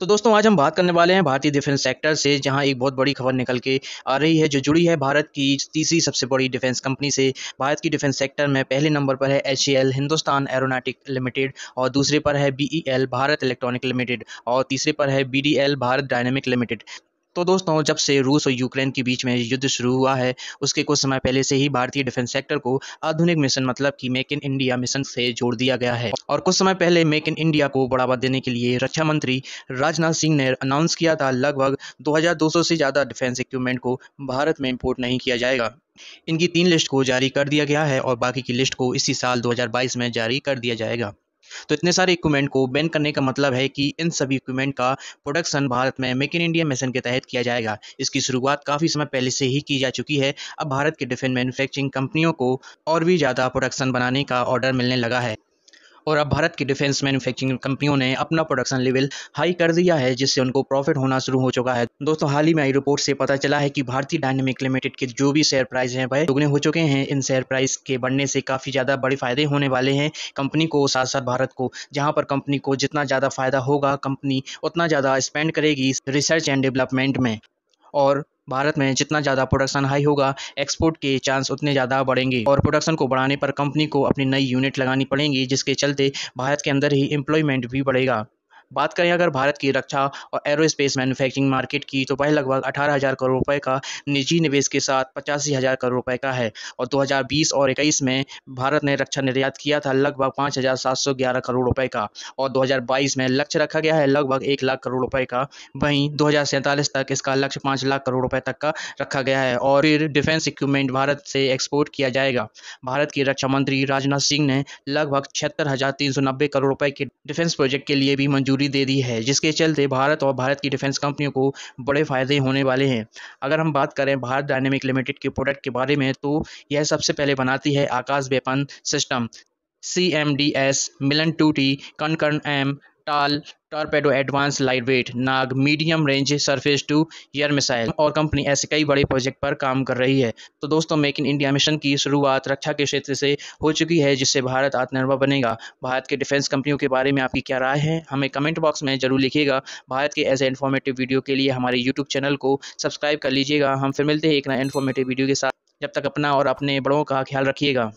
तो दोस्तों आज हम बात करने वाले हैं भारतीय डिफेंस सेक्टर से जहां एक बहुत बड़ी खबर निकल के आ रही है जो जुड़ी है भारत की तीसरी सबसे बड़ी डिफेंस कंपनी से भारत की डिफेंस सेक्टर में पहले नंबर पर है एच हिंदुस्तान एरोनाटिक लिमिटेड और दूसरे पर है बी भारत इलेक्ट्रॉनिक लिमिटेड और तीसरे पर है बी भारत डायनेमिक लिमिटेड तो दोस्तों जब से रूस और यूक्रेन के बीच में युद्ध शुरू हुआ है उसके कुछ समय पहले से ही भारतीय डिफेंस सेक्टर को आधुनिक मिशन मतलब कि मेक इन इंडिया मिशन से जोड़ दिया गया है और कुछ समय पहले मेक इन इंडिया को बढ़ावा देने के लिए रक्षा मंत्री राजनाथ सिंह ने अनाउंस किया था लगभग दो से ज़्यादा डिफेंस इक्विपमेंट को भारत में इम्पोर्ट नहीं किया जाएगा इनकी तीन लिस्ट को जारी कर दिया गया है और बाकी की लिस्ट को इसी साल 2022 में जारी कर दिया जाएगा तो इतने सारे इक्विपमेंट को बैन करने का मतलब है कि इन सभी इक्विपमेंट का प्रोडक्शन भारत में मेक इन इंडिया मिशन के तहत किया जाएगा इसकी शुरुआत काफ़ी समय पहले से ही की जा चुकी है अब भारत के डिफेंस मैन्युफैक्चरिंग कंपनियों को और भी ज़्यादा प्रोडक्शन बनाने का ऑर्डर मिलने लगा है और अब भारत की डिफेंस मैन्युफैक्चरिंग कंपनियों ने अपना प्रोडक्शन लेवल हाई कर दिया है जिससे उनको प्रॉफिट होना शुरू हो चुका है दोस्तों हाल ही में आई रिपोर्ट से पता चला है कि भारतीय डायनेमिक लिमिटेड के जो भी शेयर प्राइस हैं भाई दुगने हो चुके हैं इन शेयर प्राइस के बढ़ने से काफ़ी ज़्यादा बड़े फायदे होने वाले हैं कंपनी को साथ साथ भारत को जहाँ पर कंपनी को जितना ज़्यादा फायदा होगा कंपनी उतना ज़्यादा स्पेंड करेगी रिसर्च एंड डेवलपमेंट में और भारत में जितना ज़्यादा प्रोडक्शन हाई होगा एक्सपोर्ट के चांस उतने ज़्यादा बढ़ेंगे और प्रोडक्शन को बढ़ाने पर कंपनी को अपनी नई यूनिट लगानी पड़ेंगी जिसके चलते भारत के अंदर ही एम्प्लॉयमेंट भी बढ़ेगा बात करें अगर भारत की रक्षा और एरोस्पेस मैन्युफैक्चरिंग मार्केट की तो वह लगभग अठारह हज़ार करोड़ रुपए का निजी निवेश के साथ पचासी हज़ार करोड़ रुपए का है और 2020 और 21 में भारत ने रक्षा निर्यात किया था लगभग पाँच हज़ार सात सौ ग्यारह करोड़ रुपए का और 2022 में लक्ष्य रखा गया है लगभग एक लाख करोड़ रुपए का वहीं दो तक इसका लक्ष्य पाँच लाख करोड़ रुपए तक का रखा गया है और फिर डिफेंस इक्विपमेंट भारत से एक्सपोर्ट किया जाएगा भारत के रक्षा मंत्री राजनाथ सिंह ने लगभग छिहत्तर करोड़ रुपए के डिफेंस प्रोजेक्ट के लिए भी मंजूर मंजूरी दे दी है जिसके चलते भारत और भारत की डिफेंस कंपनियों को बड़े फ़ायदे होने वाले हैं अगर हम बात करें भारत डायनेमिक लिमिटेड के प्रोडक्ट के बारे में तो यह सबसे पहले बनाती है Akash weapon system C M D S Milan two T Konkurs M TAL torpedo advance light weight Nag medium range surface to air missile और कंपनी ऐसे कई बड़े प्रोजेक्ट पर काम कर रही है तो दोस्तों मेक इन इंडिया मिशन की शुरुआत रक्षा के क्षेत्र से हो चुकी है जिससे भारत आत्मनिर्भर बनेगा भारत के डिफेंस कंपनियों के बारे में आपकी क्या राय है हमें कमेंट बॉक्स में जरूर लिखिएगा भारत के ऐसे इन्फॉर्मेटिव वीडियो के लिए हमारे यूट्यूब चैनल को सब्सक्राइब कर लीजिएगा हम फिर मिलते हैं एक नए इन्फॉर्मेटिव वीडियो के साथ जब तक अपना और अपने बड़ों का ख्याल रखिएगा